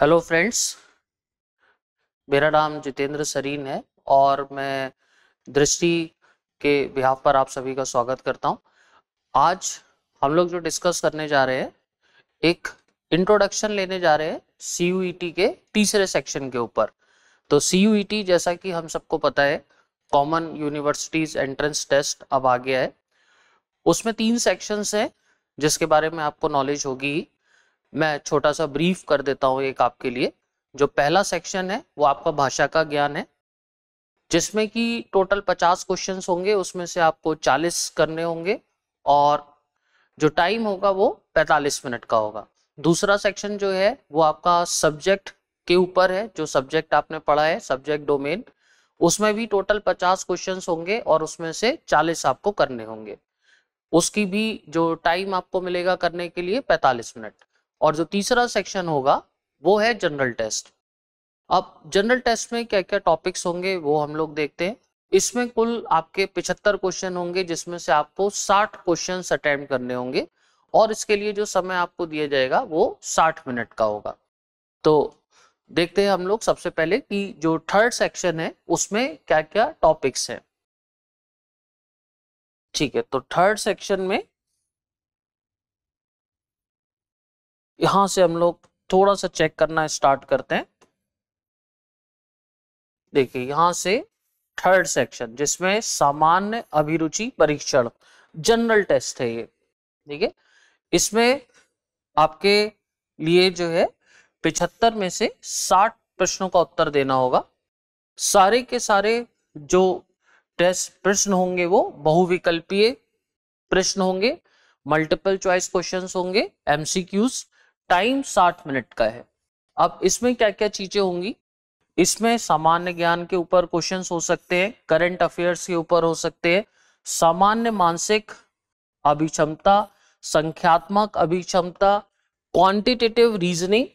hello friends मेरा नाम जितेंद्र सरीन है और मैं दृष्टि के बिहाफ पर आप सभी का स्वागत करता हूं आज हम लोग जो डिस्कस करने जा रहे हैं एक इंट्रोडक्शन लेने जा रहे हैं सी e के तीसरे सेक्शन के ऊपर तो सी e जैसा कि हम सबको पता है कॉमन यूनिवर्सिटीज एंट्रेंस टेस्ट अब आ गया है उसमें तीन सेक्शंस हैं जिसके बारे में आपको नॉलेज होगी मैं छोटा सा ब्रीफ कर देता हूँ एक आपके लिए जो पहला सेक्शन है वो आपका भाषा का ज्ञान है जिसमें कि टोटल पचास क्वेश्चन होंगे उसमें से आपको चालीस करने होंगे और जो टाइम होगा वो पैंतालीस मिनट का होगा दूसरा सेक्शन जो है वो आपका सब्जेक्ट के ऊपर है जो सब्जेक्ट आपने पढ़ा है सब्जेक्ट डोमेन उसमें भी टोटल पचास क्वेश्चन होंगे और उसमें से चालीस आपको करने होंगे उसकी भी जो टाइम आपको मिलेगा करने के लिए पैंतालीस मिनट और जो तीसरा सेक्शन होगा वो है जनरल टेस्ट अब जनरल टेस्ट में क्या क्या टॉपिक्स होंगे वो हम लोग देखते हैं इसमें कुल आपके 75 क्वेश्चन होंगे जिसमें से आपको 60 क्वेश्चन अटेम्प्ट करने होंगे और इसके लिए जो समय आपको दिया जाएगा वो 60 मिनट का होगा तो देखते हैं हम लोग सबसे पहले कि जो थर्ड सेक्शन है उसमें क्या क्या टॉपिक्स हैं ठीक है तो थर्ड सेक्शन में यहां से हम लोग थोड़ा सा चेक करना स्टार्ट करते हैं देखिए यहां से थर्ड सेक्शन जिसमें सामान्य अभिरुचि परीक्षण जनरल टेस्ट है ये ठीक है इसमें आपके लिए जो है पिछहत्तर में से साठ प्रश्नों का उत्तर देना होगा सारे के सारे जो टेस्ट प्रश्न होंगे वो बहुविकल्पीय प्रश्न होंगे मल्टीपल चॉइस क्वेश्चंस होंगे एमसीक्यूज टाइम साठ मिनट का है अब इसमें क्या क्या चीजें होंगी इसमें सामान्य ज्ञान के ऊपर क्वेश्चंस हो सकते हैं करंट अफेयर्स के ऊपर हो सकते हैं सामान्य मानसिक अभिक्षमता संख्यात्मक अभिक्षमता क्वांटिटेटिव रीजनिंग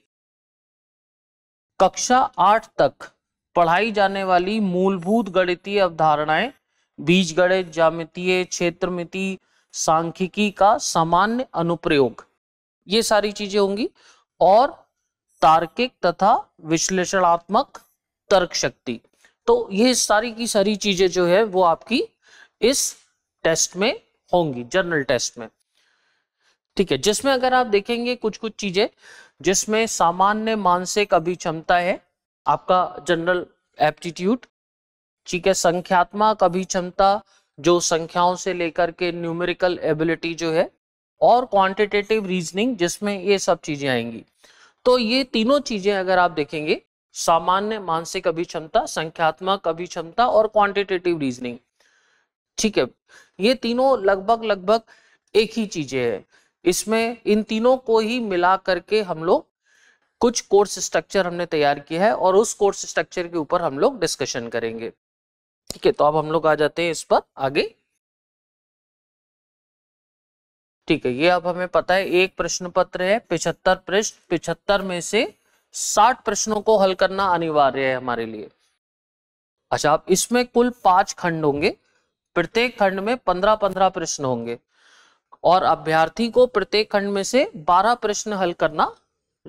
कक्षा आठ तक पढ़ाई जाने वाली मूलभूत गणितीय अवधारणाएं बीज गणित जामितीय क्षेत्रमिति सांख्यिकी का सामान्य अनुप्रयोग ये सारी चीजें होंगी और तार्किक तथा विश्लेषणात्मक तर्क शक्ति तो ये सारी की सारी चीजें जो है वो आपकी इस टेस्ट में होंगी जनरल टेस्ट में ठीक है जिसमें अगर आप देखेंगे कुछ कुछ चीजें जिसमें सामान्य मानसिक अभिक्षमता है आपका जनरल एप्टीट्यूड ठीक है संख्यात्मक अभिक्षमता जो संख्याओं से लेकर के न्यूमेरिकल एबिलिटी जो है और क्वांटिटेटिव रीजनिंग जिसमें ये सब चीजें आएंगी तो ये तीनों चीजें अगर आप देखेंगे सामान्य मानसिक अभिक्षमता संख्यात्मक अभिक्षमता और क्वांटिटेटिव रीजनिंग ठीक है ये तीनों लगभग लगभग एक ही चीजें है इसमें इन तीनों को ही मिला करके हम लोग कुछ कोर्स स्ट्रक्चर हमने तैयार किया है और उस कोर्स स्ट्रक्चर के ऊपर हम लोग डिस्कशन करेंगे ठीक है तो अब हम लोग आ जाते हैं इस पर आगे ठीक है ये अब हमें पता है एक प्रश्न पत्र है पिछहत्तर पृष्ठ पिछहत्तर में से साठ प्रश्नों को हल करना अनिवार्य है हमारे लिए अच्छा आप इसमें कुल पांच खंड होंगे प्रत्येक खंड में पंद्रह पंद्रह प्रश्न होंगे और अभ्यर्थी को प्रत्येक खंड में से बारह प्रश्न हल करना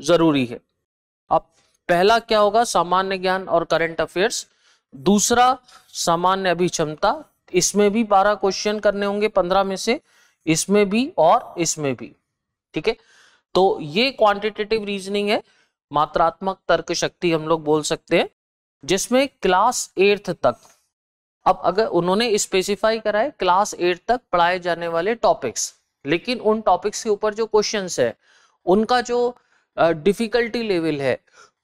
जरूरी है अब पहला क्या होगा सामान्य ज्ञान और करंट अफेयर्स दूसरा सामान्य अभिक्षमता इसमें भी बारह क्वेश्चन करने होंगे पंद्रह में से इसमें भी और इसमें भी ठीक है तो ये क्वांटिटेटिव रीजनिंग है मात्रात्मक तर्क शक्ति हम लोग बोल सकते हैं जिसमें क्लास एट्थ तक अब अगर उन्होंने स्पेसिफाई करा है क्लास एट तक पढ़ाए जाने वाले टॉपिक्स लेकिन उन टॉपिक्स के ऊपर जो क्वेश्चन है उनका जो डिफिकल्टी लेवल है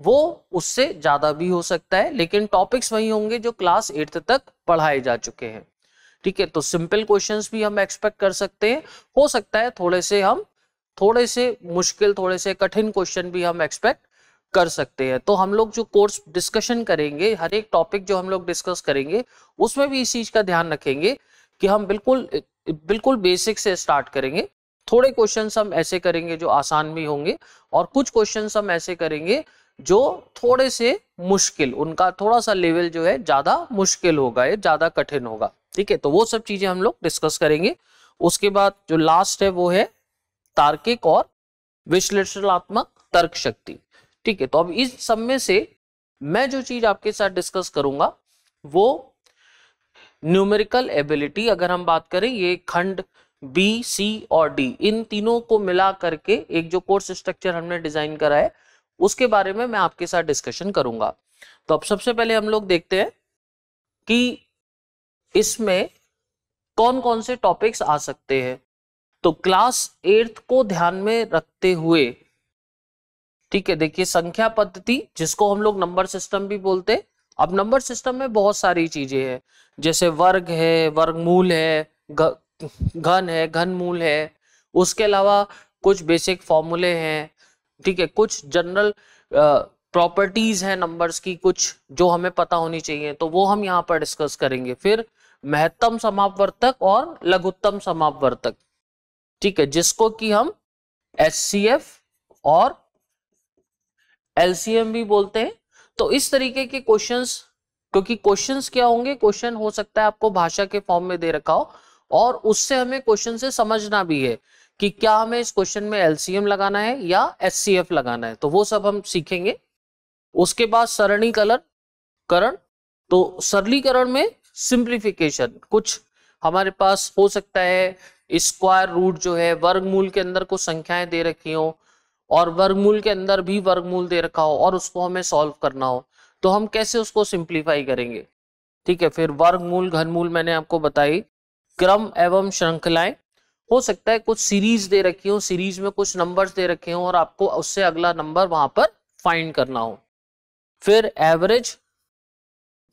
वो उससे ज्यादा भी हो सकता है लेकिन टॉपिक्स वही होंगे जो क्लास एट्थ तक पढ़ाए जा चुके हैं ठीक है तो सिंपल क्वेश्चंस भी हम एक्सपेक्ट कर सकते हैं हो सकता है थोड़े से हम थोड़े से मुश्किल थोड़े से कठिन क्वेश्चन भी हम एक्सपेक्ट कर सकते हैं तो हम लोग जो कोर्स डिस्कशन करेंगे हर एक टॉपिक जो हम लोग डिस्कस करेंगे उसमें भी इस चीज का ध्यान रखेंगे कि हम बिल्कुल बिल्कुल बेसिक से स्टार्ट करेंगे थोड़े क्वेश्चन हम ऐसे करेंगे जो आसान भी होंगे और कुछ क्वेश्चन हम ऐसे करेंगे जो थोड़े से मुश्किल उनका थोड़ा सा लेवल जो है ज़्यादा मुश्किल होगा या ज़्यादा कठिन होगा ठीक है तो वो सब चीज़ें हम लोग डिस्कस करेंगे उसके बाद जो लास्ट है वो है तार्किक और विश्लेषणात्मक तर्क शक्ति ठीक है तो अब इस सब में से मैं जो चीज़ आपके साथ डिस्कस करूंगा वो न्यूमेरिकल एबिलिटी अगर हम बात करें ये खंड बी सी और डी इन तीनों को मिला करके एक जो कोर्स स्ट्रक्चर हमने डिजाइन करा है उसके बारे में मैं आपके साथ डिस्कशन करूंगा तो अब सबसे पहले हम लोग देखते हैं कि इसमें कौन कौन से टॉपिक्स आ सकते हैं तो क्लास एट्थ को ध्यान में रखते हुए ठीक है देखिए संख्या पद्धति जिसको हम लोग नंबर सिस्टम भी बोलते हैं अब नंबर सिस्टम में बहुत सारी चीजें हैं जैसे वर्ग है वर्गमूल है घन है घनमूल है उसके अलावा कुछ बेसिक फॉर्मूले हैं ठीक है कुछ जनरल प्रॉपर्टीज हैं नंबर्स की कुछ जो हमें पता होनी चाहिए तो वो हम यहाँ पर डिस्कस करेंगे फिर महत्तम समापवर्तक और लघुत्तम समापवर्तक ठीक है जिसको कि हम एच और एलसीएम भी बोलते हैं तो इस तरीके के क्वेश्चंस क्योंकि क्वेश्चंस क्या होंगे क्वेश्चन हो सकता है आपको भाषा के फॉर्म में दे रखा हो और उससे हमें क्वेश्चन से समझना भी है कि क्या हमें इस क्वेश्चन में एलसीएम लगाना है या एस लगाना है तो वो सब हम सीखेंगे उसके बाद सरणी कलर करण तो सरलीकरण में सिंप्लीफिकेशन कुछ हमारे पास हो सकता है स्क्वायर रूट जो है वर्गमूल के अंदर कुछ संख्याएं दे रखी हो और वर्गमूल के अंदर भी वर्गमूल दे रखा हो और उसको हमें सॉल्व करना हो तो हम कैसे उसको सिंप्लीफाई करेंगे ठीक है फिर वर्गमूल घनमूल मैंने आपको बताई क्रम एवं श्रृंखलाएं हो सकता है कुछ सीरीज दे रखी हो सीरीज में कुछ नंबर्स दे रखे हो और आपको उससे अगला नंबर वहां पर फाइंड करना हो फिर एवरेज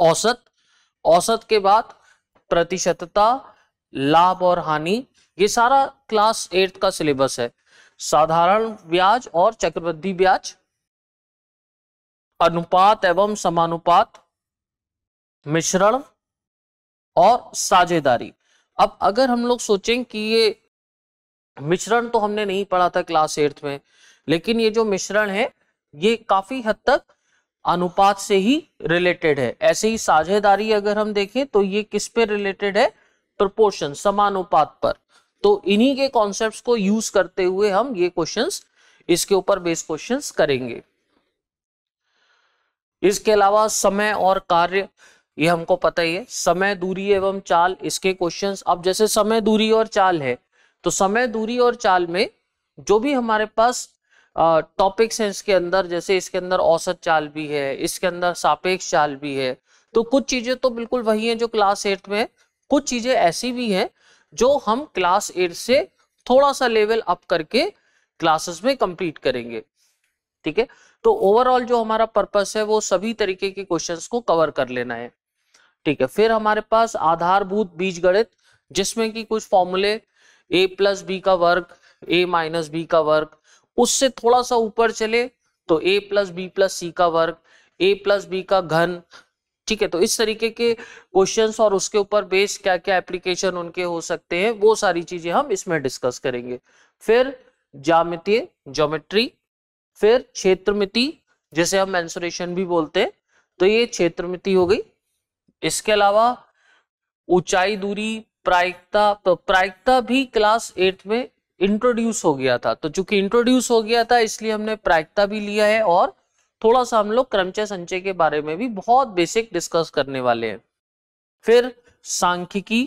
औसत औसत के बाद प्रतिशतता लाभ और हानि ये सारा क्लास एट का सिलेबस है साधारण ब्याज और चक्रवृद्धि ब्याज अनुपात एवं समानुपात मिश्रण और साझेदारी अब अगर हम लोग सोचें कि ये मिश्रण तो हमने नहीं पढ़ा था क्लास एट्थ में लेकिन ये जो मिश्रण है ये काफी हद तक अनुपात से ही रिलेटेड है ऐसे ही साझेदारी अगर हम देखें तो ये किस पे रिलेटेड है प्रपोर्शन समानुपात पर तो इन्हीं के कॉन्सेप्ट्स को यूज करते हुए हम ये क्वेश्चंस इसके ऊपर बेस क्वेश्चंस करेंगे इसके अलावा समय और कार्य ये हमको पता ही है समय दूरी एवं चाल इसके क्वेश्चंस अब जैसे समय दूरी और चाल है तो समय दूरी और चाल में जो भी हमारे पास टॉपिक्स हैं इसके अंदर जैसे इसके अंदर औसत चाल भी है इसके अंदर सापेक्ष चाल भी है तो कुछ चीजें तो बिल्कुल वही हैं जो क्लास एट में कुछ चीजें ऐसी भी हैं जो हम क्लास एट से थोड़ा सा लेवल अप करके क्लासेस में कंप्लीट करेंगे ठीक है तो ओवरऑल जो हमारा पर्पस है वो सभी तरीके के क्वेश्चंस को कवर कर लेना है ठीक है फिर हमारे पास आधारभूत बीजगणित जिसमें कि कुछ फॉर्मूले ए प्लस बी का वर्ग ए माइनस बी का वर्ग उससे थोड़ा सा ऊपर चले तो A plus B plus C का वर्ग ए प्लस बी का घन ठीक है तो इस तरीके के क्वेश्चंस और उसके ऊपर बेस क्या क्या एप्लीकेशन उनके हो सकते हैं वो सारी चीजें हम इसमें डिस्कस करेंगे फिर जामितीय ज्योमेट्री फिर क्षेत्रमिति जिसे हम मैंसुरेशन भी बोलते हैं तो ये क्षेत्रमिति हो गई इसके अलावा ऊंचाई दूरी प्रायिकता तो प्रायिकता भी क्लास एट में इंट्रोड्यूस हो गया था तो चूंकि इंट्रोड्यूस हो गया था इसलिए हमने प्रायिकता भी लिया है और थोड़ा सा हम लोग क्रमचय संचय के बारे में भी बहुत बेसिक डिस्कस करने वाले हैं फिर सांख्यिकी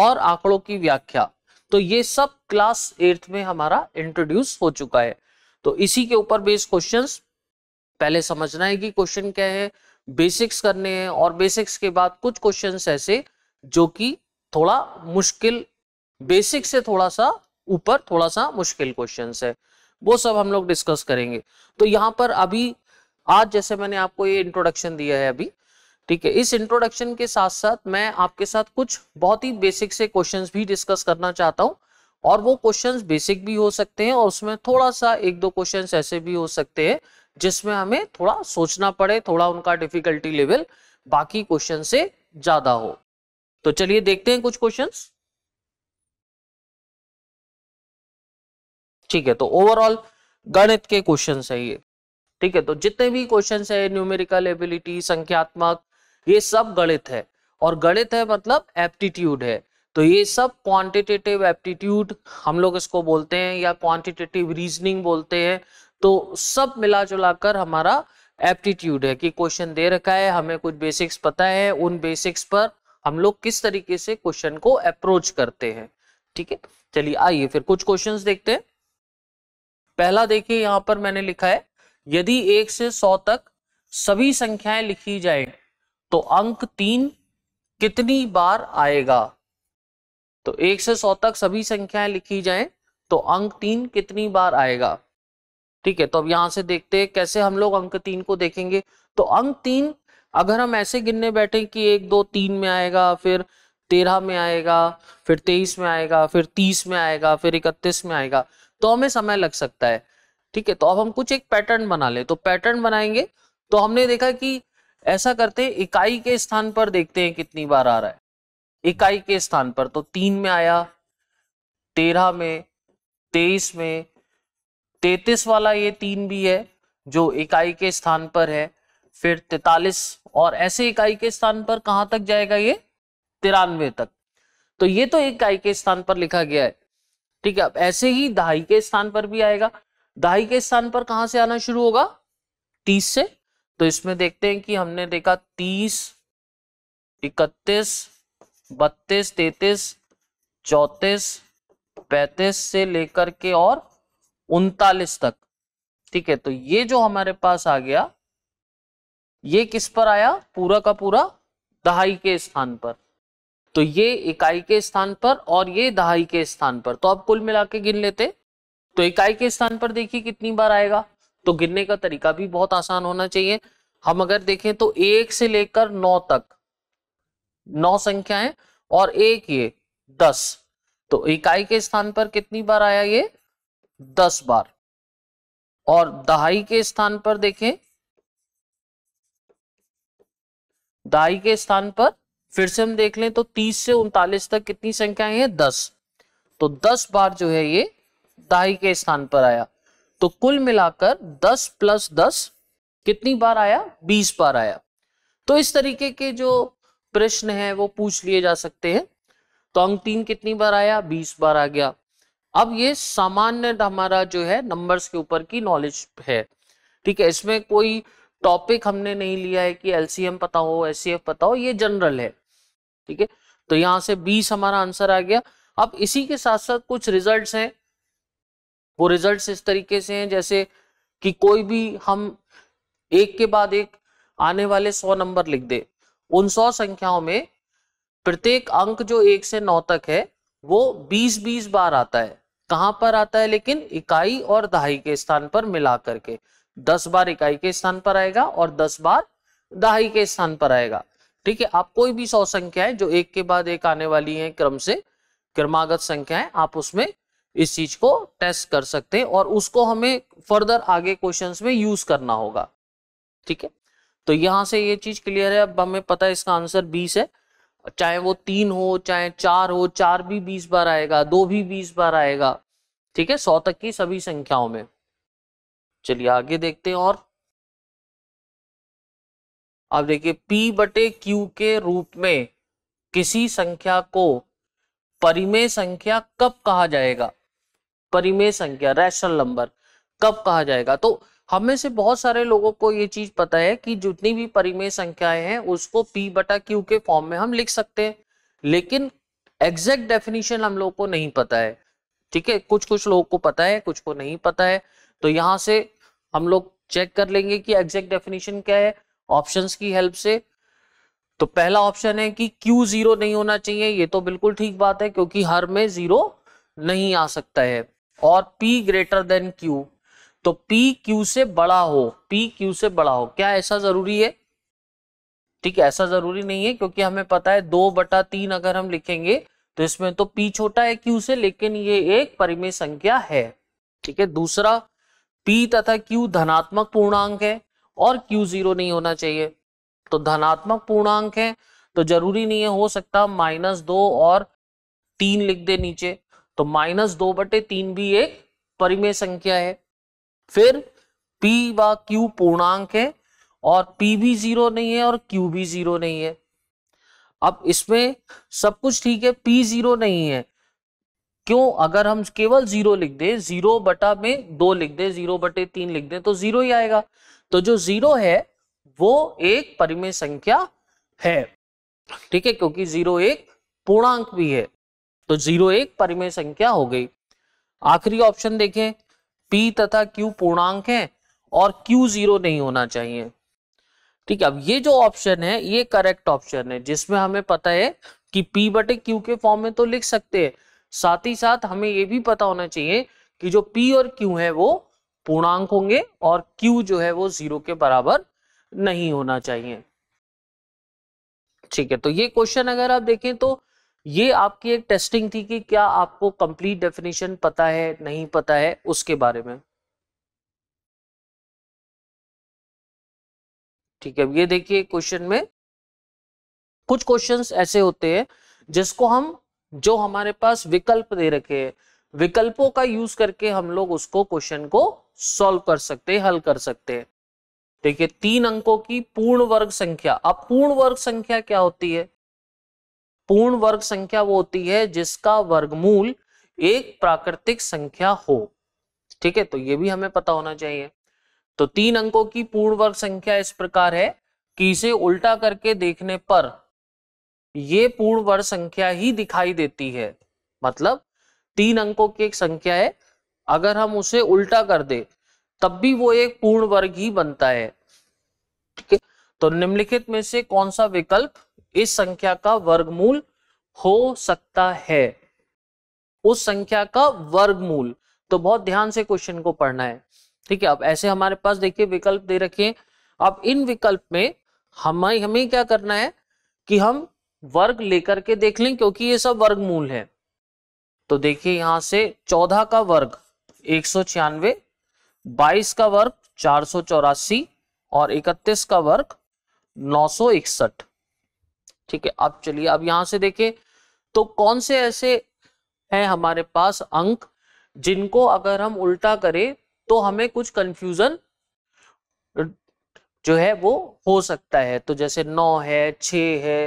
और आंकड़ों की व्याख्या तो ये सब क्लास एट में हमारा इंट्रोड्यूस हो चुका है तो इसी के ऊपर बेस क्वेश्चंस पहले समझना है कि क्वेश्चन क्या है बेसिक्स करने हैं और बेसिक्स के बाद कुछ क्वेश्चंस ऐसे जो कि थोड़ा मुश्किल बेसिक से थोड़ा सा ऊपर थोड़ा सा मुश्किल क्वेश्चन है वो सब हम लोग डिस्कस करेंगे तो यहाँ पर अभी आज जैसे मैंने आपको ये इंट्रोडक्शन दिया है अभी ठीक है इस इंट्रोडक्शन के साथ साथ मैं आपके साथ कुछ बहुत ही बेसिक से क्वेश्चन भी डिस्कस करना चाहता हूँ और वो क्वेश्चंस बेसिक भी हो सकते हैं और उसमें थोड़ा सा एक दो क्वेश्चंस ऐसे भी हो सकते हैं जिसमें हमें थोड़ा सोचना पड़े थोड़ा उनका डिफिकल्टी लेवल बाकी क्वेश्चन से ज्यादा हो तो चलिए देखते हैं कुछ क्वेश्चन ठीक है तो ओवरऑल गणित के क्वेश्चन है ये ठीक है तो जितने भी क्वेश्चन है न्यूमेरिकल एबिलिटी संख्यात्मक ये सब गणित है और गणित है मतलब एप्टीट्यूड है तो ये सब क्वांटिटेटिव एप्टीट्यूड हम लोग इसको बोलते हैं या क्वांटिटेटिव रीजनिंग बोलते हैं तो सब मिला जुला कर हमारा एप्टीट्यूड है कि क्वेश्चन दे रखा है हमें कुछ बेसिक्स पता है उन बेसिक्स पर हम लोग किस तरीके से क्वेश्चन को अप्रोच करते हैं ठीक है चलिए आइए फिर कुछ क्वेश्चंस देखते हैं पहला देखिए यहां पर मैंने लिखा है यदि एक से सौ तक सभी संख्याएं लिखी जाए तो अंक तीन कितनी बार आएगा तो एक से सौ तक सभी संख्याएं लिखी जाए तो अंक तीन कितनी बार आएगा ठीक है तो अब यहां से देखते हैं कैसे हम लोग अंक तीन को देखेंगे तो अंक तीन अगर हम ऐसे गिनने बैठे कि एक दो तीन में आएगा फिर तेरह में आएगा फिर तेईस में आएगा फिर तीस में आएगा फिर इकतीस में आएगा तो हमें समय लग सकता है ठीक है तो अब हम कुछ एक पैटर्न बना ले तो पैटर्न बनाएंगे तो हमने देखा कि ऐसा करते हैं इकाई के स्थान पर देखते हैं कितनी बार आ रहा है इकाई के स्थान पर तो तीन में आया तेरह में तेईस में तैतीस वाला ये तीन भी है जो इकाई के स्थान पर है फिर तैतालीस और ऐसे इकाई के स्थान पर कहां तक जाएगा ये तिरानवे तक तो ये तो इकाई के स्थान पर लिखा गया है ठीक है अब ऐसे ही दहाई के स्थान पर भी आएगा दहाई के स्थान पर कहां से आना शुरू होगा तीस से तो इसमें देखते हैं कि हमने देखा तीस इकतीस बत्तीस तैतीस चौतीस पैंतीस से लेकर के और उनतालीस तक ठीक है तो ये जो हमारे पास आ गया ये किस पर आया पूरा का पूरा दहाई के स्थान पर तो ये इकाई के स्थान पर और ये दहाई के स्थान पर तो आप कुल मिला के गिन लेते तो इकाई के स्थान पर देखिए कितनी बार आएगा तो गिनने का तरीका भी बहुत आसान होना चाहिए हम अगर देखें तो एक से लेकर नौ तक नौ संख्याएं और एक ये दस तो इकाई के स्थान पर कितनी बार आया ये दस बार और दहाई के स्थान पर देखें दाई के स्थान पर फिर से हम देख लें तो तीस से उनतालीस तक कितनी संख्याएं हैं दस तो दस बार जो है ये दाई के स्थान पर आया तो कुल मिलाकर दस प्लस दस कितनी बार आया बीस बार आया तो इस तरीके के जो प्रश्न है वो पूछ लिए जा सकते हैं तो अंक तीन कितनी बार आया बीस बार आ गया अब ये सामान्य हमारा जो है नंबर्स के ऊपर की नॉलेज है ठीक है इसमें कोई टॉपिक हमने नहीं लिया है कि एलसीएम पता हो एस पता हो ये जनरल है ठीक है तो यहां से बीस हमारा आंसर आ गया अब इसी के साथ साथ कुछ रिजल्ट्स हैं वो रिजल्ट्स इस तरीके से हैं जैसे कि कोई भी हम एक के बाद एक आने वाले सौ नंबर लिख दे उन सौ संख्याओं में प्रत्येक अंक जो एक से नौ तक है वो बीस बीस बार आता है कहां पर आता है लेकिन इकाई और दहाई के स्थान पर मिला करके दस बार इकाई के स्थान पर आएगा और दस बार दहाई के स्थान पर आएगा ठीक है आप कोई भी सौ है जो एक के बाद एक आने वाली है क्रम से क्रमागत है आप उसमें इस चीज को टेस्ट कर सकते हैं और उसको हमें फर्दर आगे क्वेश्चन में यूज करना होगा ठीक है तो यहां से ये चीज क्लियर है अब हमें पता है इसका आंसर बीस है चाहे वो तीन हो चाहे चार हो चार भी बीस बार आएगा दो भी बीस बार आएगा ठीक है सौ तक की सभी संख्याओं में चलिए आगे देखते हैं और आप देखिए पी बटे क्यू के रूप में किसी संख्या को परिमेय संख्या कब कहा जाएगा परिमेय संख्या रैशनल नंबर कब कहा जाएगा तो हमें से बहुत सारे लोगों को ये चीज पता है कि जितनी भी परिमेय संख्याएं हैं उसको p बटा q के फॉर्म में हम लिख सकते हैं लेकिन एग्जैक्ट डेफिनेशन हम लोगों को नहीं पता है ठीक है कुछ कुछ लोगों को पता है कुछ को नहीं पता है तो यहां से हम लोग चेक कर लेंगे कि एग्जैक्ट डेफिनेशन क्या है ऑप्शंस की हेल्प से तो पहला ऑप्शन है कि Q जीरो नहीं होना चाहिए ये तो बिल्कुल ठीक बात है क्योंकि हर में जीरो नहीं आ सकता है और P ग्रेटर देन Q तो P Q से बड़ा हो P Q से बड़ा हो क्या ऐसा जरूरी है ठीक है ऐसा जरूरी नहीं है क्योंकि हमें पता है दो बटा तीन अगर हम लिखेंगे तो इसमें तो पी छोटा है क्यू से लेकिन ये एक परिमेय संख्या है ठीक है दूसरा पी तथा क्यू धनात्मक पूर्णांक है और क्यू जीरो नहीं होना चाहिए तो धनात्मक पूर्णांक है तो जरूरी नहीं है हो सकता माइनस दो और तीन लिख दे नीचे तो माइनस दो बटे तीन भी एक परिमेय संख्या है फिर पी व क्यू पूर्णांक है और पी भी जीरो नहीं है और क्यू भी जीरो नहीं है अब इसमें सब कुछ ठीक है पी जीरो नहीं है क्यों अगर हम केवल जीरो लिख दें जीरो बटा में दो लिख दें जीरो बटे तीन लिख दें तो जीरो ही आएगा तो जो जीरो है वो एक परिमेय संख्या है ठीक है क्योंकि जीरो एक पूर्णांक भी है तो जीरो एक परिमेय संख्या हो गई आखिरी ऑप्शन देखें पी तथा क्यू पूर्णांक है और क्यू जीरो नहीं होना चाहिए ठीक है अब ये जो ऑप्शन है ये करेक्ट ऑप्शन है जिसमें हमें पता है कि पी बटे क्यू के फॉर्म में तो लिख सकते हैं साथ ही साथ हमें ये भी पता होना चाहिए कि जो P और Q है वो पूर्णांक होंगे और Q जो है वो जीरो के बराबर नहीं होना चाहिए ठीक है तो ये क्वेश्चन अगर आप देखें तो ये आपकी एक टेस्टिंग थी कि क्या आपको कंप्लीट डेफिनेशन पता है नहीं पता है उसके बारे में ठीक है ये देखिए क्वेश्चन में कुछ क्वेश्चंस ऐसे होते हैं जिसको हम जो हमारे पास विकल्प दे रखे हैं विकल्पों का यूज करके हम लोग उसको क्वेश्चन को सॉल्व कर सकते हल कर सकते हैं देखिए तीन अंकों की पूर्ण वर्ग संख्या अब पूर्ण वर्ग संख्या क्या होती है पूर्ण वर्ग संख्या वो होती है जिसका वर्गमूल एक प्राकृतिक संख्या हो ठीक है तो ये भी हमें पता होना चाहिए तो तीन अंकों की पूर्ण वर्ग संख्या इस प्रकार है कि इसे उल्टा करके देखने पर ये पूर्ण वर्ग संख्या ही दिखाई देती है मतलब तीन अंकों की एक संख्या है अगर हम उसे उल्टा कर दे तब भी वो एक पूर्ण वर्ग ही बनता है ठीक है तो निम्नलिखित में से कौन सा विकल्प इस संख्या का वर्गमूल हो सकता है उस संख्या का वर्गमूल तो बहुत ध्यान से क्वेश्चन को पढ़ना है ठीक है अब ऐसे हमारे पास देखिए विकल्प दे रखे अब इन विकल्प में हमें हमें क्या करना है कि हम वर्ग लेकर के देख लें क्योंकि ये सब वर्गमूल है तो देखिए यहां से चौदह का वर्ग एक सौ छियानवे बाईस का वर्ग चार सौ चौरासी और इकतीस का वर्ग नौ सौ इकसठ ठीक है अब चलिए अब यहां से देखें तो कौन से ऐसे हैं हमारे पास अंक जिनको अगर हम उल्टा करें तो हमें कुछ कंफ्यूजन जो है वो हो सकता है तो जैसे नौ है छ है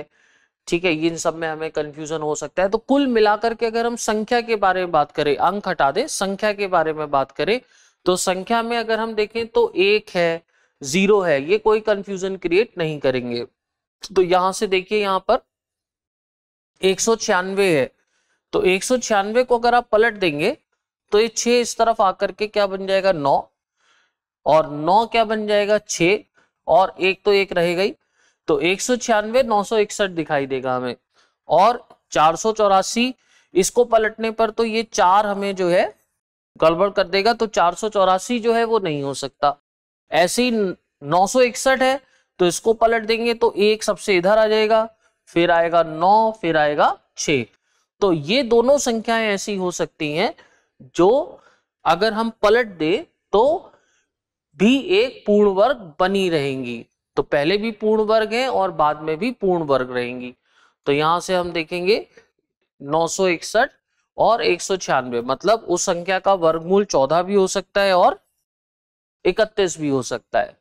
ठीक है इन सब में हमें कंफ्यूजन हो सकता है तो कुल मिलाकर के अगर हम संख्या के बारे में बात करें अंक हटा दे संख्या के बारे में बात करें तो संख्या में अगर हम देखें तो एक है जीरो है ये कोई कंफ्यूजन क्रिएट नहीं करेंगे तो यहां से देखिए यहां पर एक है तो एक को अगर आप पलट देंगे तो ये छह इस तरफ आकर के क्या बन जाएगा नौ और नौ क्या बन जाएगा छ और एक तो एक रह गई तो एक सौ छियानवे नौ सौ इकसठ दिखाई देगा हमें और चार सौ चौरासी इसको पलटने पर तो ये चार हमें जो है गड़बड़ कर देगा तो चार सौ चौरासी जो है वो नहीं हो सकता ऐसे ही नौ सौ इकसठ है तो इसको पलट देंगे तो एक सबसे इधर आ जाएगा फिर आएगा नौ फिर आएगा छ तो ये दोनों संख्याएं ऐसी हो सकती हैं जो अगर हम पलट दे तो भी एक पूर्ण वर्ग बनी रहेंगी तो पहले भी पूर्ण वर्ग है और बाद में भी पूर्ण वर्ग रहेंगी तो यहां से हम देखेंगे नौ और एक मतलब उस संख्या का वर्गमूल चौदह भी हो सकता है और इकतीस भी हो सकता है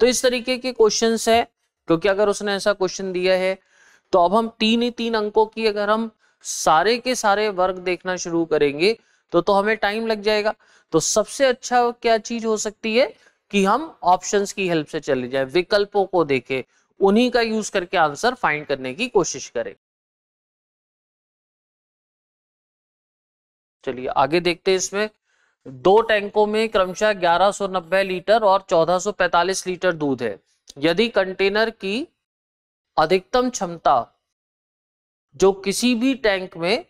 तो इस तरीके के क्वेश्चन है क्योंकि अगर उसने ऐसा क्वेश्चन दिया है तो अब हम तीन ही तीन अंकों की अगर हम सारे के सारे वर्ग देखना शुरू करेंगे तो तो हमें टाइम लग जाएगा तो सबसे अच्छा क्या चीज हो सकती है कि हम ऑप्शंस की हेल्प से चले जाएं विकल्पों को देखें उन्हीं का यूज करके आंसर फाइंड करने की कोशिश करें चलिए आगे देखते हैं इसमें दो टैंकों में क्रमशः 1190 लीटर और 1445 लीटर दूध है यदि कंटेनर की अधिकतम क्षमता जो किसी भी टैंक में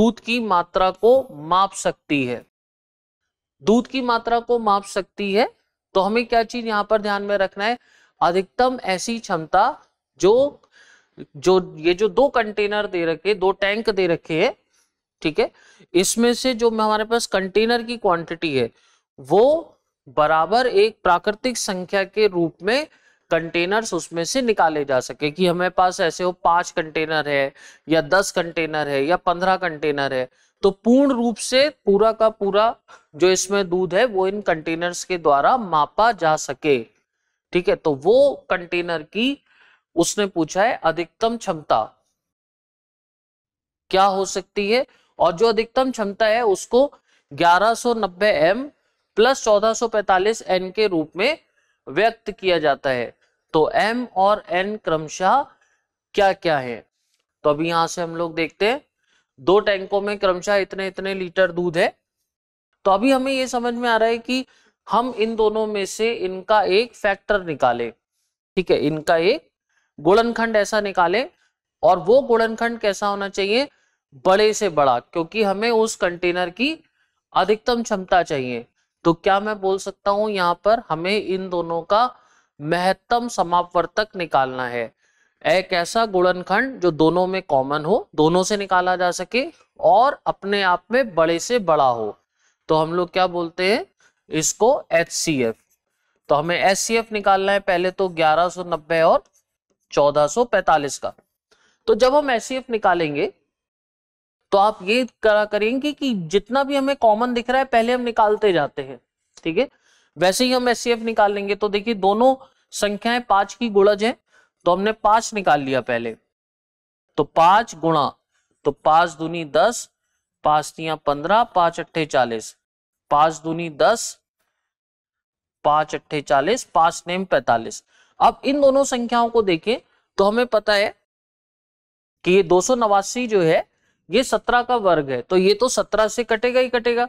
दूध की मात्रा को माप सकती है दूध की मात्रा को माप सकती है तो हमें क्या चीज यहाँ पर ध्यान में रखना है अधिकतम ऐसी क्षमता जो जो ये जो दो कंटेनर दे रखे दो टैंक दे रखे हैं ठीक है इसमें से जो हमारे पास कंटेनर की क्वांटिटी है वो बराबर एक प्राकृतिक संख्या के रूप में कंटेनर्स उसमें से निकाले जा सके कि हमें पास ऐसे हो पांच कंटेनर है या दस कंटेनर है या पंद्रह कंटेनर है तो पूर्ण रूप से पूरा का पूरा जो इसमें दूध है वो इन कंटेनर्स के द्वारा मापा जा सके ठीक है तो वो कंटेनर की उसने पूछा है अधिकतम क्षमता क्या हो सकती है और जो अधिकतम क्षमता है उसको 1190 एम प्लस 1445 एन के रूप में व्यक्त किया जाता है तो एम और एन क्रमशः क्या क्या है तो अभी यहां से हम लोग देखते हैं दो टैंकों में क्रमशः इतने इतने लीटर दूध है तो अभी हमें ये समझ में आ रहा है कि हम इन दोनों में से इनका एक फैक्टर निकालें ठीक है इनका एक गुणनखंड ऐसा निकालें और वो गुणनखंड कैसा होना चाहिए बड़े से बड़ा क्योंकि हमें उस कंटेनर की अधिकतम क्षमता चाहिए तो क्या मैं बोल सकता हूं यहाँ पर हमें इन दोनों का महत्तम समापवर्तक निकालना है एक ऐसा गुणनखंड जो दोनों में कॉमन हो दोनों से निकाला जा सके और अपने आप में बड़े से बड़ा हो तो हम लोग क्या बोलते हैं इसको एच तो हमें एच निकालना है पहले तो 1190 और 1445 का तो जब हम एच निकालेंगे तो आप ये करा करेंगे कि जितना भी हमें कॉमन दिख रहा है पहले हम निकालते जाते हैं ठीक है वैसे ही हम एच निकाल लेंगे तो देखिए दोनों संख्याएं पांच की गुड़ज है तो हमने पांच निकाल लिया पहले तो पांच गुणा तो पांच दूनी दस पांच तिया पंद्रह पांच अट्ठे चालीस पांच दूनी दस पांच अट्ठे चालीस पांच नेम पैतालीस अब इन दोनों संख्याओं को देखें तो हमें पता है कि ये दो जो है ये सत्रह का वर्ग है तो ये तो सत्रह से कटेगा ही कटेगा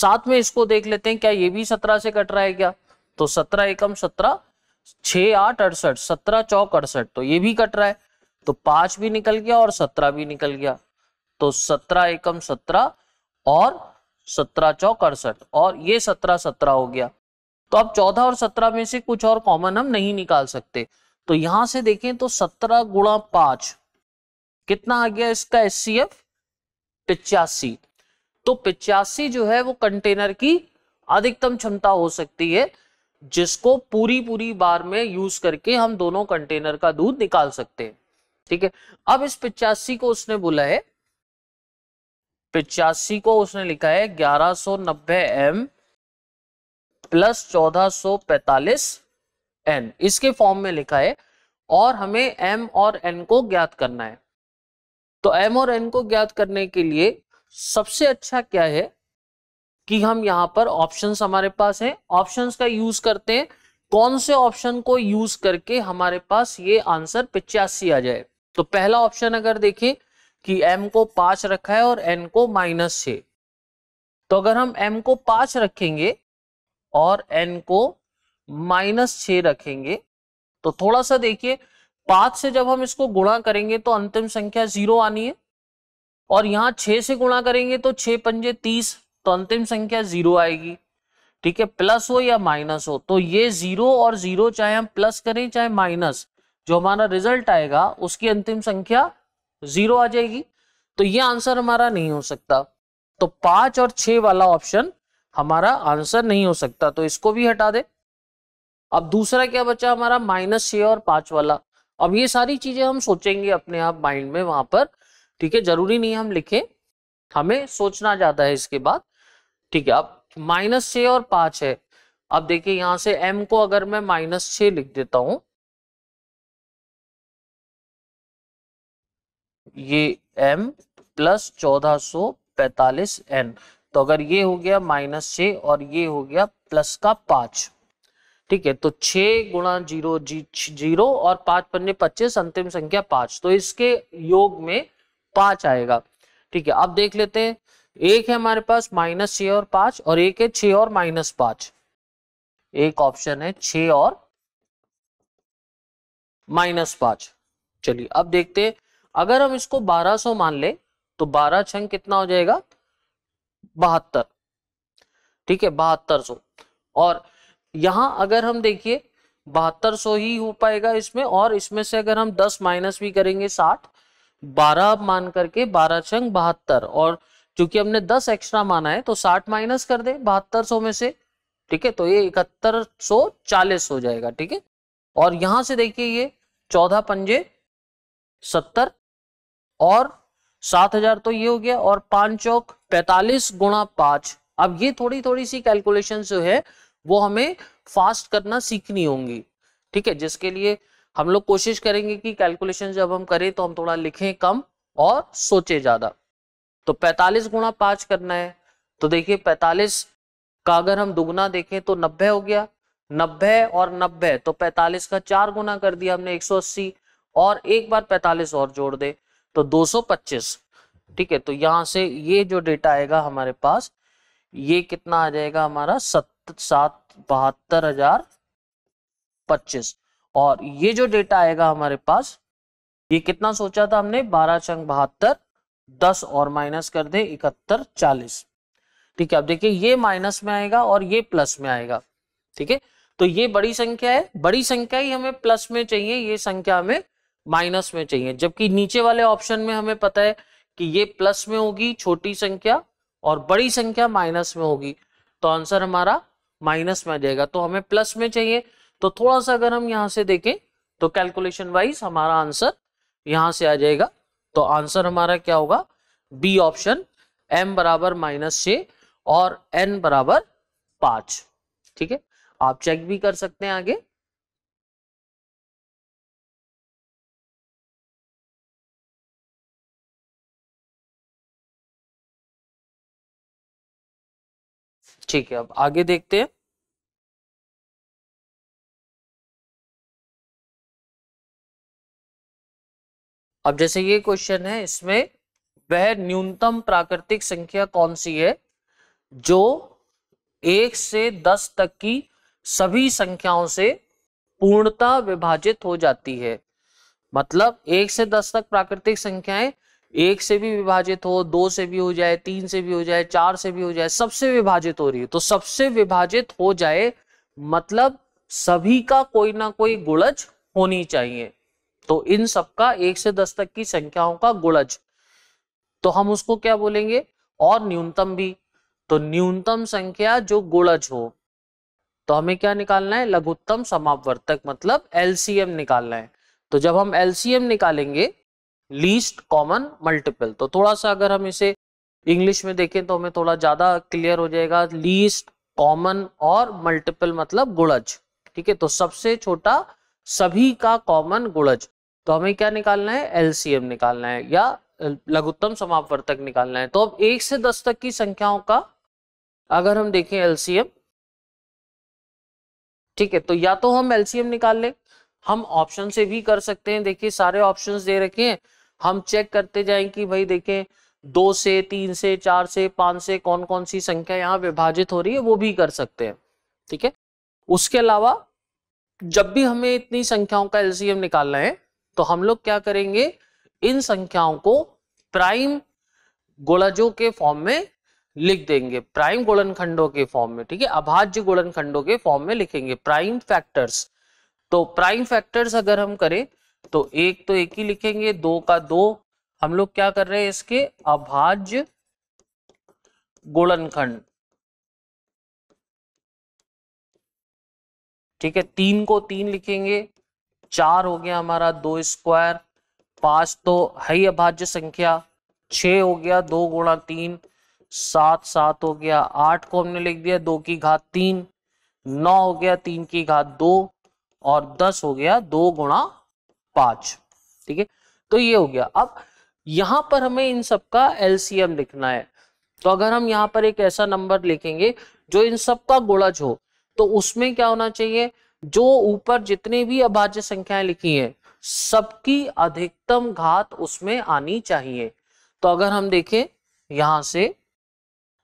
साथ में इसको देख लेते हैं क्या ये भी सत्रह से कट रहा है क्या तो सत्रह एकम सत्रह छ आठ अड़सठ सत्रह चौक अड़सठ तो ये भी कट रहा है तो पांच भी निकल गया और सत्रह भी निकल गया तो सत्रह एकम सत्रह और सत्रह चौक अड़सठ और ये सत्रह सत्रह हो गया तो अब चौदह और सत्रह में से कुछ और कॉमन हम नहीं निकाल सकते तो यहां से देखें तो सत्रह गुणा पांच कितना आ गया इसका एस सी एफ पिचासी तो पिचासी जो है वो कंटेनर की अधिकतम क्षमता हो सकती है जिसको पूरी पूरी बार में यूज करके हम दोनों कंटेनर का दूध निकाल सकते हैं ठीक है अब इस पिचासी को उसने बोला है पिचासी को उसने लिखा है 1190 सो नब्बे एम प्लस चौदह सो पैतालीस एन इसके फॉर्म में लिखा है और हमें एम और एन को ज्ञात करना है तो एम और एन को ज्ञात करने के लिए सबसे अच्छा क्या है कि हम यहाँ पर ऑप्शंस हमारे पास है ऑप्शंस का यूज करते हैं कौन से ऑप्शन को यूज करके हमारे पास ये आंसर पिचासी आ जाए तो पहला ऑप्शन अगर देखें कि m को पांच रखा है और n को माइनस छ तो अगर हम m को पांच रखेंगे और n को माइनस छ रखेंगे तो थोड़ा सा देखिए पांच से जब हम इसको गुणा करेंगे तो अंतिम संख्या जीरो आनी है और यहां छह से गुणा करेंगे तो छह पंजे तीस तो अंतिम संख्या जीरो आएगी ठीक है प्लस हो या माइनस हो तो ये जीरो और जीरो चाहे हम प्लस करें चाहे माइनस जो हमारा रिजल्ट आएगा उसकी अंतिम संख्या जीरो आ जाएगी तो ये आंसर हमारा नहीं हो सकता तो पांच और छ वाला ऑप्शन हमारा आंसर नहीं हो सकता तो इसको भी हटा दे अब दूसरा क्या बचा हमारा माइनस छ और पांच वाला अब ये सारी चीजें हम सोचेंगे अपने आप माइंड में वहां पर ठीक है जरूरी नहीं हम लिखें हमें सोचना ज्यादा है इसके बाद ठीक है अब माइनस छ और पांच है अब देखिए यहां से m को अगर मैं माइनस छ लिख देता हूं ये m प्लस चौदह सो पैतालीस एन तो अगर ये हो गया माइनस छ और ये हो गया प्लस का पांच ठीक है तो छ गुणा जीरो जी जीरो और पांच पन्ने पच्चीस अंतिम संख्या पांच तो इसके योग में पांच आएगा ठीक है अब देख लेते हैं एक है हमारे पास माइनस छ और पांच और एक है छ और माइनस पांच एक ऑप्शन है छ और माइनस पांच चलिए अब देखते अगर हम इसको 1200 मान ले तो 12 छंग कितना हो जाएगा बहत्तर ठीक है बहत्तर सो और यहां अगर हम देखिए बहत्तर सो ही हो पाएगा इसमें और इसमें से अगर हम 10 माइनस भी करेंगे 60 12 मान करके 12 छंग बहत्तर और क्योंकि हमने दस एक्स्ट्रा माना है तो साठ माइनस कर दे बहत्तर सौ में से ठीक है तो ये इकहत्तर सौ चालीस हो जाएगा ठीक है और यहां से देखिए ये चौदह पंजे सत्तर और सात हजार तो ये हो गया और पांच चौक पैतालीस गुणा पांच अब ये थोड़ी थोड़ी सी कैलकुलेशन जो है वो हमें फास्ट करना सीखनी होंगी ठीक है जिसके लिए हम लोग कोशिश करेंगे कि कैलकुलेशन जब हम करें तो हम थोड़ा लिखें कम और सोचे ज्यादा तो 45 गुणा पांच करना है तो देखिए 45 का अगर हम दुगुना देखें तो 90 हो गया 90 और 90 तो 45 का चार गुना कर दिया हमने 180 और एक बार 45 और जोड़ दे तो 225 ठीक है तो यहां से ये जो डेटा आएगा हमारे पास ये कितना आ जाएगा हमारा सत सात बहत्तर हजार पच्चीस और ये जो डेटा आएगा हमारे पास ये कितना सोचा था हमने बारह चंग बहत्तर दस और माइनस कर दे इकहत्तर चालीस ठीक है अब देखिए ये माइनस में आएगा और ये प्लस में आएगा ठीक है तो ये बड़ी संख्या है बड़ी संख्या ही हमें प्लस में चाहिए ये संख्या हमें माइनस में चाहिए जबकि नीचे वाले ऑप्शन में हमें पता है कि ये प्लस में होगी छोटी संख्या और बड़ी संख्या माइनस में होगी तो आंसर हमारा माइनस में आ जाएगा तो हमें प्लस में चाहिए तो थोड़ा सा अगर हम यहां से देखें तो कैलकुलेशन वाइज हमारा आंसर यहां से आ जाएगा तो आंसर हमारा क्या होगा बी ऑप्शन एम बराबर माइनस छ और एन बराबर पांच ठीक है आप चेक भी कर सकते हैं आगे ठीक है अब आगे देखते हैं अब जैसे ये क्वेश्चन है इसमें वह न्यूनतम प्राकृतिक संख्या कौन सी है जो एक से दस तक की सभी संख्याओं से पूर्णता विभाजित हो जाती है मतलब एक से दस तक प्राकृतिक संख्याएं एक से भी विभाजित हो दो से भी हो जाए तीन से भी हो जाए चार से भी हो जाए सबसे विभाजित हो रही है तो सबसे विभाजित हो जाए मतलब सभी का कोई ना कोई गुणज होनी चाहिए तो इन सबका एक से दस तक की संख्याओं का गुणज तो हम उसको क्या बोलेंगे और न्यूनतम भी तो न्यूनतम संख्या जो गुणज हो तो हमें क्या निकालना है लघुत्तम समापवर्तक मतलब एलसीएम निकालना है तो जब हम एलसीएम निकालेंगे लीस्ट कॉमन मल्टीपल तो थोड़ा सा अगर हम इसे इंग्लिश में देखें तो हमें थोड़ा ज्यादा क्लियर हो जाएगा लीस्ट कॉमन और मल्टीपल मतलब गुणज ठीक है तो सबसे छोटा सभी का कॉमन गुणज तो हमें क्या निकालना है एलसीएम निकालना है या लघुत्तम समापवर्तक निकालना है तो अब एक से दस तक की संख्याओं का अगर हम देखें एलसीएम ठीक है तो या तो हम एलसीएम निकाल लें हम ऑप्शन से भी कर सकते हैं देखिए सारे ऑप्शंस दे रखे हैं हम चेक करते जाएं कि भाई देखें दो से तीन से चार से पांच से कौन कौन सी संख्या यहाँ विभाजित हो रही है वो भी कर सकते हैं ठीक है उसके अलावा जब भी हमें इतनी संख्याओं का एलसीएम निकालना है तो हम लोग क्या करेंगे इन संख्याओं को प्राइम गोलजों के फॉर्म में लिख देंगे प्राइम गोलनखंडों के फॉर्म में ठीक है अभाज्य गोलनखंडों के फॉर्म में लिखेंगे प्राइम फैक्टर्स तो प्राइम फैक्टर्स अगर हम करें तो एक तो एक ही लिखेंगे दो का दो हम लोग क्या कर रहे हैं इसके अभाज्य गोलनखंड ठीक है तीन को तीन लिखेंगे चार हो गया हमारा दो स्क्वायर पांच तो है ही अभाज्य संख्या छ हो गया दो गुणा तीन सात सात हो गया आठ को हमने लिख दिया दो की घात तीन नौ हो गया तीन की घात दो और दस हो गया दो गुणा पांच ठीक है तो ये हो गया अब यहां पर हमें इन सबका एलसीएम लिखना है तो अगर हम यहां पर एक ऐसा नंबर लिखेंगे जो इन सबका गुणज हो तो उसमें क्या होना चाहिए जो ऊपर जितनी भी अभाज्य संख्याएं लिखी हैं सबकी अधिकतम घात उसमें आनी चाहिए तो अगर हम देखें यहां से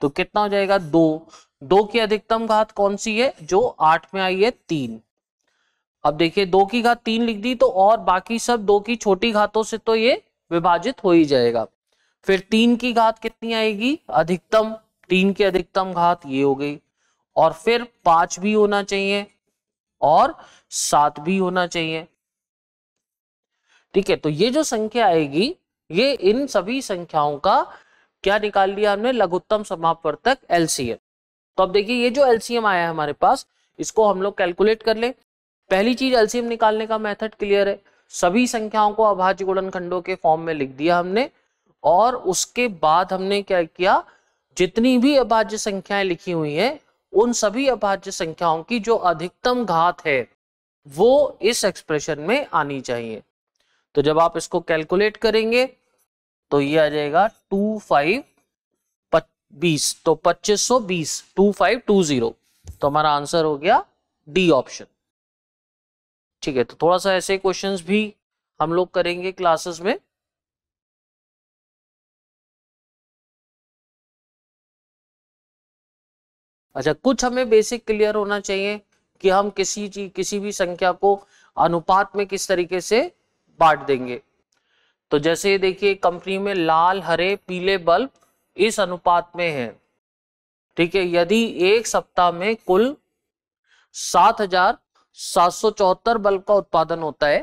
तो कितना हो जाएगा दो दो की अधिकतम घात कौन सी है जो आठ में आई है तीन अब देखिए दो की घात तीन लिख दी तो और बाकी सब दो की छोटी घातों से तो ये विभाजित हो ही जाएगा फिर तीन की घात कितनी आएगी अधिकतम तीन की अधिकतम घात ये हो गई और फिर पांच भी होना चाहिए और सात भी होना चाहिए ठीक है तो ये जो संख्या आएगी ये इन सभी संख्याओं का क्या निकाल लिया हमने लघुत्तम समापवर्तक एलसीएम तो अब देखिए ये जो एलसीएम आया है हमारे पास इसको हम लोग कैलकुलेट कर ले पहली चीज एलसीएम निकालने का मेथड क्लियर है सभी संख्याओं को अभाज्य गुणनखंडों के फॉर्म में लिख दिया हमने और उसके बाद हमने क्या किया जितनी भी अभाज्य संख्याएं लिखी हुई हैं उन सभी अभाज्य संख्याओं की जो अधिकतम घात है वो इस एक्सप्रेशन में आनी चाहिए तो जब आप इसको कैलकुलेट करेंगे तो ये आ जाएगा टू फाइव बीस तो पच्चीस सौ बीस टू फाइव टू जीरो तो हमारा आंसर हो गया डी ऑप्शन ठीक है तो थोड़ा सा ऐसे क्वेश्चंस भी हम लोग करेंगे क्लासेस में अच्छा कुछ हमें बेसिक क्लियर होना चाहिए कि हम किसी चीज किसी भी संख्या को अनुपात में किस तरीके से बांट देंगे तो जैसे देखिए कंपनी में लाल हरे पीले बल्ब इस अनुपात में है ठीक है यदि एक सप्ताह में कुल सात हजार सात सौ चौहत्तर बल्ब का उत्पादन होता है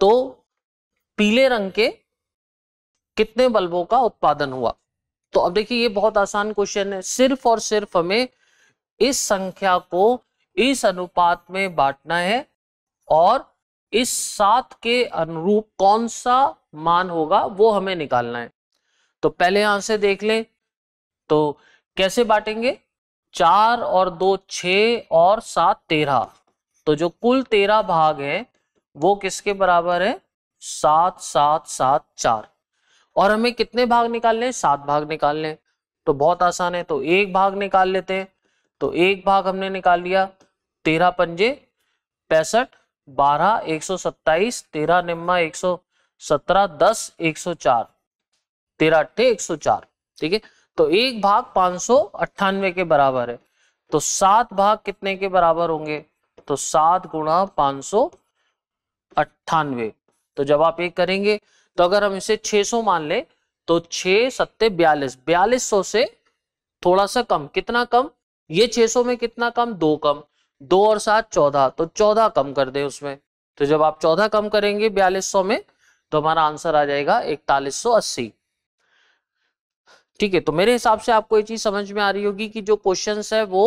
तो पीले रंग के कितने बल्बों का उत्पादन हुआ तो अब देखिए ये बहुत आसान क्वेश्चन है सिर्फ और सिर्फ हमें इस संख्या को इस अनुपात में बांटना है और इस सात के अनुरूप कौन सा मान होगा वो हमें निकालना है तो पहले यहां से देख लें तो कैसे बांटेंगे चार और दो छ और सात तेरह तो जो कुल तेरह भाग है वो किसके बराबर है सात सात सात चार और हमें कितने भाग निकालने सात भाग निकालने तो बहुत आसान है तो एक भाग निकाल लेते हैं तो एक भाग हमने निकाल लिया तेरह पंजे पैंसठ बारह एक सौ सत्ताईस तेरह निम्मा एक सौ सत्रह दस एक सौ चार तेरह अट्ठे एक सौ चार ठीक है तो एक भाग पांच सौ अट्ठानवे के बराबर है तो सात भाग कितने के बराबर होंगे तो सात गुणा पांच सौ अट्ठानवे तो जब आप एक करेंगे तो अगर हम इसे छह सौ मान ले तो छह सत्ते बयालीस बयालीस सौ से थोड़ा सा कम कितना कम ये 600 में कितना कम दो कम दो और सात चौदह तो चौदह कम कर दे उसमें तो जब आप चौदह कम करेंगे बयालीस में तो हमारा आंसर आ जाएगा इकतालीस ठीक है तो मेरे हिसाब से आपको ये चीज समझ में आ रही होगी कि जो क्वेश्चन है वो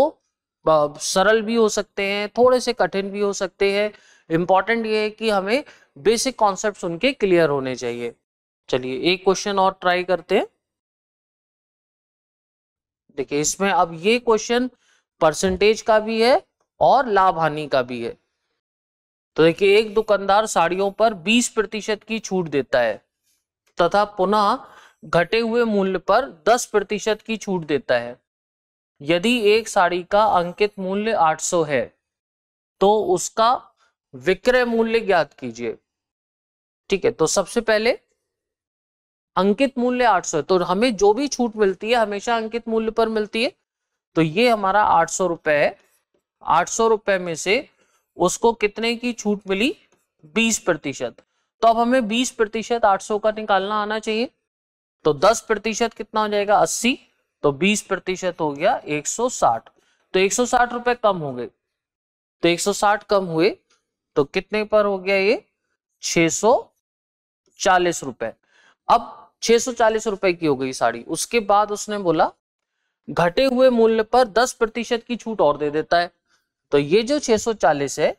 सरल भी हो सकते हैं थोड़े से कठिन भी हो सकते हैं इंपॉर्टेंट ये है कि हमें बेसिक कॉन्सेप्ट उनके क्लियर होने चाहिए चलिए एक क्वेश्चन और ट्राई करते हैं देखिए इसमें अब ये क्वेश्चन परसेंटेज का भी है और लाभ हानि का भी है तो देखिए एक दुकानदार साड़ियों पर 20 प्रतिशत की छूट देता है तथा पुनः घटे हुए मूल्य पर 10 प्रतिशत की छूट देता है यदि एक साड़ी का अंकित मूल्य 800 है तो उसका विक्रय मूल्य ज्ञात कीजिए ठीक है तो सबसे पहले अंकित मूल्य 800 तो हमें जो भी छूट मिलती है हमेशा अंकित मूल्य पर मिलती है तो ये हमारा आठ सौ रुपए है आठ सौ रुपए में से उसको कितने की छूट मिली बीस प्रतिशत तो अब हमें बीस प्रतिशत आठ सौ का निकालना आना चाहिए तो दस प्रतिशत कितना हो जाएगा अस्सी तो बीस प्रतिशत हो गया एक सौ साठ तो एक सौ साठ रुपए कम हो गए तो एक सौ साठ कम हुए तो कितने पर हो गया ये छे सौ चालीस रुपए अब 640 सौ चालीस रुपए की हो गई साड़ी उसके बाद उसने बोला घटे हुए मूल्य पर दस प्रतिशत की छूट और दे देता है तो ये जो 640 है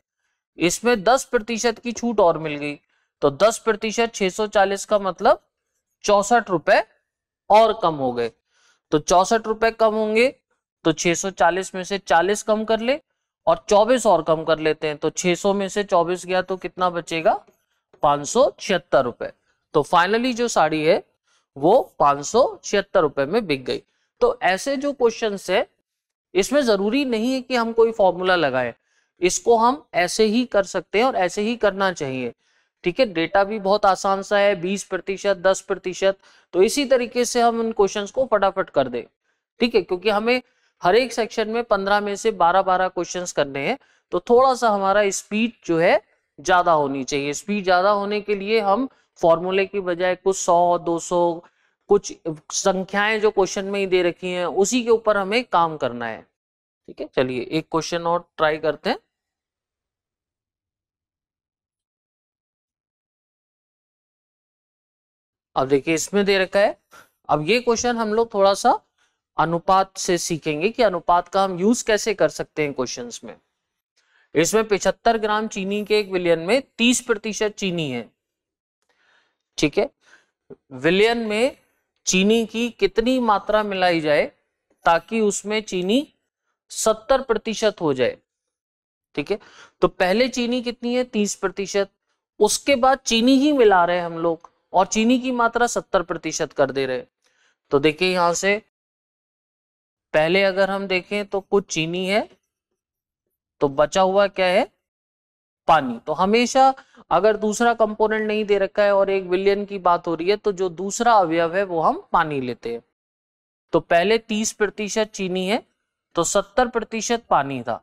इसमें दस प्रतिशत की छूट और मिल गई तो दस प्रतिशत छह का मतलब चौसठ रुपए और कम हो गए तो चौसठ रुपए कम होंगे तो 640 में से 40 कम कर ले और 24 और कम कर लेते हैं तो 600 में से 24 गया तो कितना बचेगा पांच रुपए तो फाइनली जो साड़ी है वो पांच सौ छिहत्तर रुपए में बिक गई तो ऐसे जो क्वेश्चन है इसमें जरूरी नहीं है कि हम कोई फॉर्मूला लगाए इसको हम ऐसे ही कर सकते हैं और ऐसे ही करना चाहिए ठीक है डेटा भी बहुत आसान सा है बीस प्रतिशत दस प्रतिशत तो इसी तरीके से हम उन क्वेश्चंस को फटाफट कर दें ठीक है क्योंकि हमें हर एक सेक्शन में पंद्रह में से बारह बारह क्वेश्चंस करने हैं तो थोड़ा सा हमारा स्पीड जो है ज्यादा होनी चाहिए स्पीड ज्यादा होने के लिए हम फॉर्मूले की बजाय कुछ सौ दो सौ कुछ संख्याएं जो क्वेश्चन में ही दे रखी हैं उसी के ऊपर हमें काम करना है ठीक है चलिए एक क्वेश्चन और ट्राई करते हैं अब देखिए इसमें दे रखा है अब ये क्वेश्चन हम लोग थोड़ा सा अनुपात से सीखेंगे कि अनुपात का हम यूज कैसे कर सकते हैं क्वेश्चंस में इसमें 75 ग्राम चीनी के एक विलियन में 30 प्रतिशत चीनी है ठीक है विलयन में चीनी की कितनी मात्रा मिलाई जाए ताकि उसमें चीनी सत्तर प्रतिशत हो जाए ठीक है तो पहले चीनी कितनी है तीस प्रतिशत उसके बाद चीनी ही मिला रहे हम लोग और चीनी की मात्रा सत्तर प्रतिशत कर दे रहे तो देखिए यहां से पहले अगर हम देखें तो कुछ चीनी है तो बचा हुआ क्या है पानी तो हमेशा अगर दूसरा कंपोनेंट नहीं दे रखा है और एक विलियन की बात हो रही है तो जो दूसरा अवयव है वो हम पानी लेते हैं तो पहले तीस प्रतिशत चीनी है तो सत्तर प्रतिशत पानी था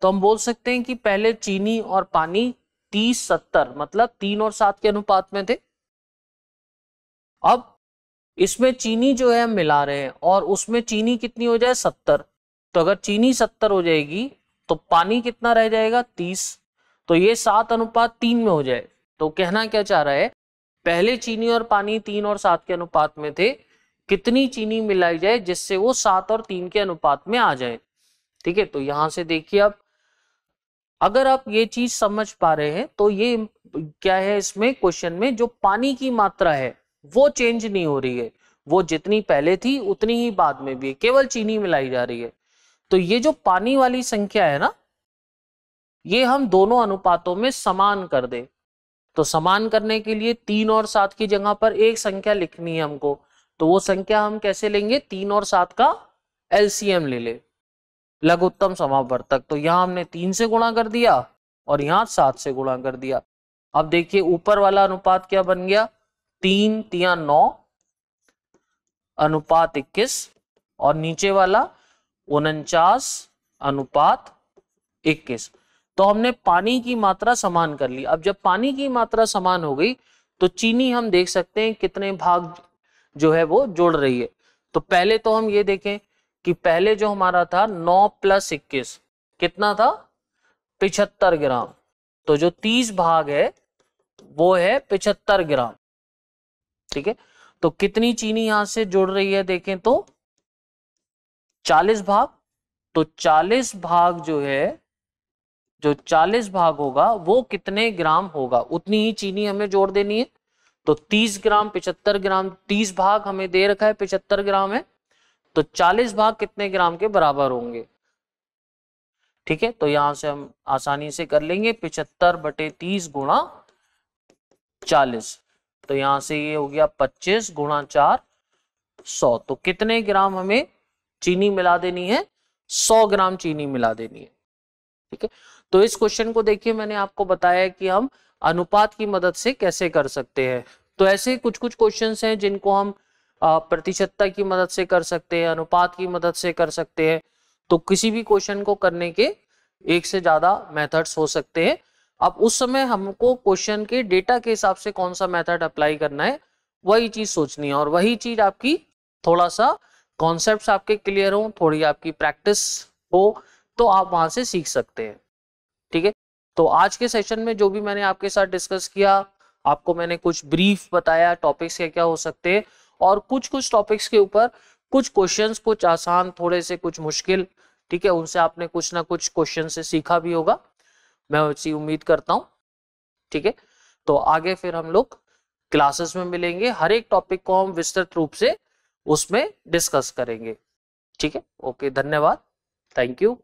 तो हम बोल सकते हैं कि पहले चीनी और पानी तीस सत्तर मतलब तीन और सात के अनुपात में थे अब इसमें चीनी जो है हम मिला रहे हैं और उसमें चीनी कितनी हो जाए सत्तर तो अगर चीनी सत्तर हो जाएगी तो पानी कितना रह जाएगा तीस तो ये सात अनुपात तीन में हो जाए तो कहना क्या चाह रहा है पहले चीनी और पानी तीन और सात के अनुपात में थे कितनी चीनी मिलाई जाए जिससे वो सात और तीन के अनुपात में आ जाए ठीक है तो यहां से देखिए आप अगर आप ये चीज समझ पा रहे हैं तो ये क्या है इसमें क्वेश्चन में जो पानी की मात्रा है वो चेंज नहीं हो रही है वो जितनी पहले थी उतनी ही बाद में भी है केवल चीनी मिलाई जा रही है तो ये जो पानी वाली संख्या है ना ये हम दोनों अनुपातों में समान कर दे तो समान करने के लिए तीन और सात की जगह पर एक संख्या लिखनी है हमको तो वो संख्या हम कैसे लेंगे तीन और सात का एलसीएम ले ले लघुत्तम समावर्तक तो यहां हमने तीन से गुणा कर दिया और यहाँ सात से गुणा कर दिया अब देखिए ऊपर वाला अनुपात क्या बन गया तीन तिया नौ अनुपात इक्कीस और नीचे वाला उनचास अनुपात इक्कीस तो हमने पानी की मात्रा समान कर ली अब जब पानी की मात्रा समान हो गई तो चीनी हम देख सकते हैं कितने भाग जो है वो जोड़ रही है तो पहले तो हम ये देखें कि पहले जो हमारा था नौ प्लस इक्कीस कितना था पिछहत्तर ग्राम तो जो तीस भाग है वो है पिछहत्तर ग्राम ठीक है तो कितनी चीनी यहां से जोड़ रही है देखें तो चालीस भाग तो चालीस भाग जो है जो 40 भाग होगा वो कितने ग्राम होगा उतनी ही चीनी हमें जोड़ देनी है तो 30 ग्राम 75 ग्राम 30 भाग हमें दे रखा है 75 ग्राम है तो 40 भाग कितने ग्राम के बराबर होंगे ठीक है तो यहां से हम आसानी से कर लेंगे 75 बटे तीस गुणा चालीस तो यहां से ये हो गया 25 गुणा चार सौ तो कितने ग्राम हमें चीनी मिला देनी है 100 ग्राम चीनी मिला देनी है ठीक है तो इस क्वेश्चन को देखिए मैंने आपको बताया कि हम अनुपात की मदद से कैसे कर सकते हैं तो ऐसे कुछ कुछ क्वेश्चन हैं जिनको हम प्रतिशतता की मदद से कर सकते हैं अनुपात की मदद से कर सकते हैं तो किसी भी क्वेश्चन को करने के एक से ज्यादा मेथड्स हो सकते हैं अब उस समय हमको क्वेश्चन के डेटा के हिसाब से कौन सा मेथड अप्लाई करना है वही चीज सोचनी है और वही चीज आपकी थोड़ा सा कॉन्सेप्ट आपके क्लियर हो थोड़ी आपकी प्रैक्टिस हो तो आप वहां से सीख सकते हैं तो आज के सेशन में जो भी मैंने आपके साथ डिस्कस किया आपको मैंने कुछ ब्रीफ बताया टॉपिक्स क्या क्या हो सकते हैं और कुछ कुछ टॉपिक्स के ऊपर कुछ क्वेश्चंस कुछ आसान थोड़े से कुछ मुश्किल ठीक है उनसे आपने कुछ ना कुछ क्वेश्चन से सीखा भी होगा मैं उसी उम्मीद करता हूँ ठीक है तो आगे फिर हम लोग क्लासेस में मिलेंगे हर एक टॉपिक को हम विस्तृत रूप से उसमें डिस्कस करेंगे ठीक है ओके धन्यवाद थैंक यू